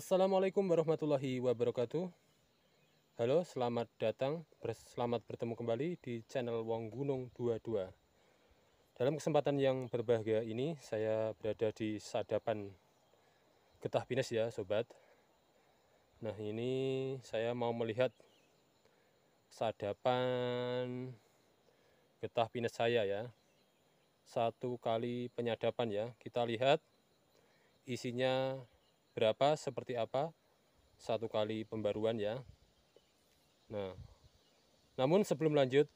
Assalamualaikum warahmatullahi wabarakatuh Halo selamat datang Selamat bertemu kembali di channel Wong Gunung 22 Dalam kesempatan yang berbahagia ini Saya berada di sadapan Getah Pinus ya sobat Nah ini saya mau melihat Sadapan Getah Pinus saya ya Satu kali penyadapan ya Kita lihat isinya berapa seperti apa satu kali pembaruan ya nah namun sebelum lanjut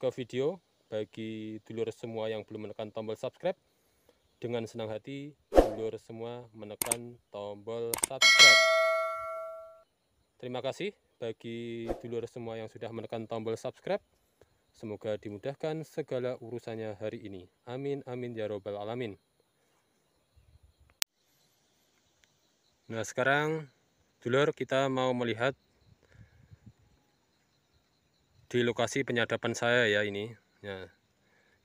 ke video bagi dulur semua yang belum menekan tombol subscribe dengan senang hati dulur semua menekan tombol subscribe terima kasih bagi dulur semua yang sudah menekan tombol subscribe Semoga dimudahkan segala urusannya hari ini. Amin, amin, ya robbal alamin. Nah sekarang dulur kita mau melihat di lokasi penyadapan saya ya ini. Ya,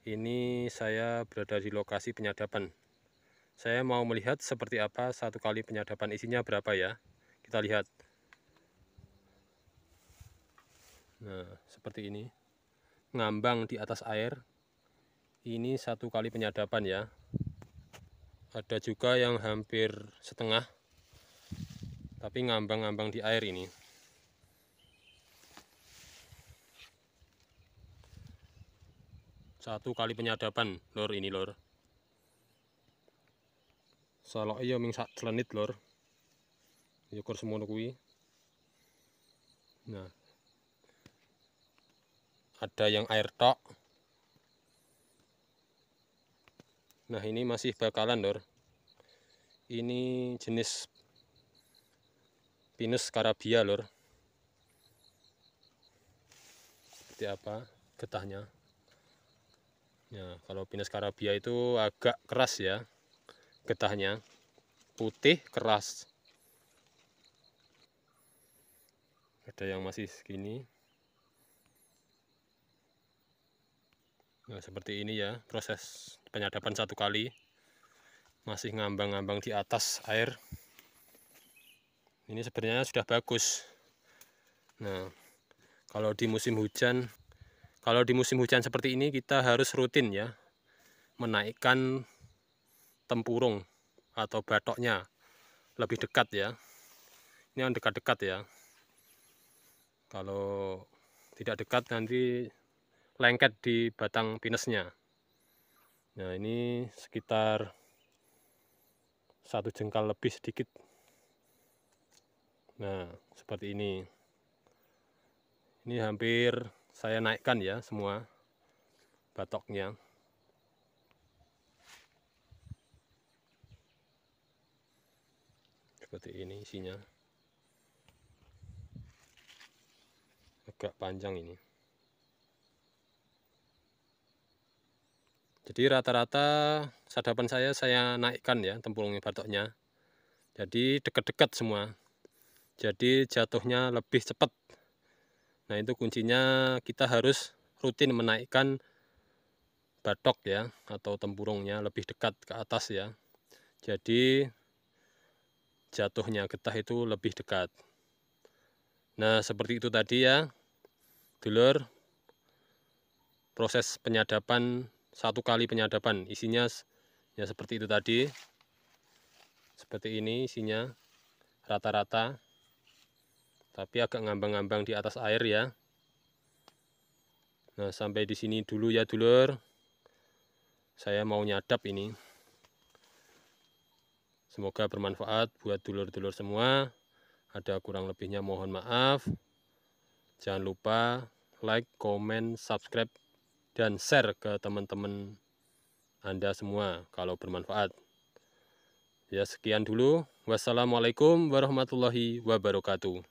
ini saya berada di lokasi penyadapan. Saya mau melihat seperti apa satu kali penyadapan isinya berapa ya. Kita lihat. Nah seperti ini. Ngambang di atas air. Ini satu kali penyadapan ya. Ada juga yang hampir setengah tapi ngambang-ngambang di air ini satu kali penyadapan lor ini lor salok iya ming sak celenit lor yukur semua nukui. nah ada yang air tok nah ini masih bakalan lor ini jenis Pinus carabia lor seperti apa getahnya ya kalau Pinus carabia itu agak keras ya getahnya putih keras ada yang masih segini nah seperti ini ya proses penyadapan satu kali masih ngambang-ngambang di atas air ini sebenarnya sudah bagus nah kalau di musim hujan kalau di musim hujan seperti ini kita harus rutin ya menaikkan tempurung atau batoknya lebih dekat ya ini yang dekat-dekat ya kalau tidak dekat nanti lengket di batang pinusnya nah ini sekitar satu jengkal lebih sedikit Nah, seperti ini. Ini hampir saya naikkan ya semua batoknya. Seperti ini isinya. Agak panjang ini. Jadi rata-rata sadapan saya saya naikkan ya tempurungnya batoknya. Jadi dekat-dekat semua jadi jatuhnya lebih cepat nah itu kuncinya kita harus rutin menaikkan batok ya atau tempurungnya lebih dekat ke atas ya jadi jatuhnya getah itu lebih dekat nah seperti itu tadi ya dulur proses penyadapan satu kali penyadapan isinya ya seperti itu tadi seperti ini isinya rata-rata tapi agak ngambang-ngambang di atas air ya nah sampai di sini dulu ya dulur saya mau nyadap ini semoga bermanfaat buat dulur-dulur semua ada kurang lebihnya mohon maaf jangan lupa like, comment, subscribe dan share ke teman-teman Anda semua kalau bermanfaat. Ya sekian dulu. Wassalamualaikum warahmatullahi wabarakatuh.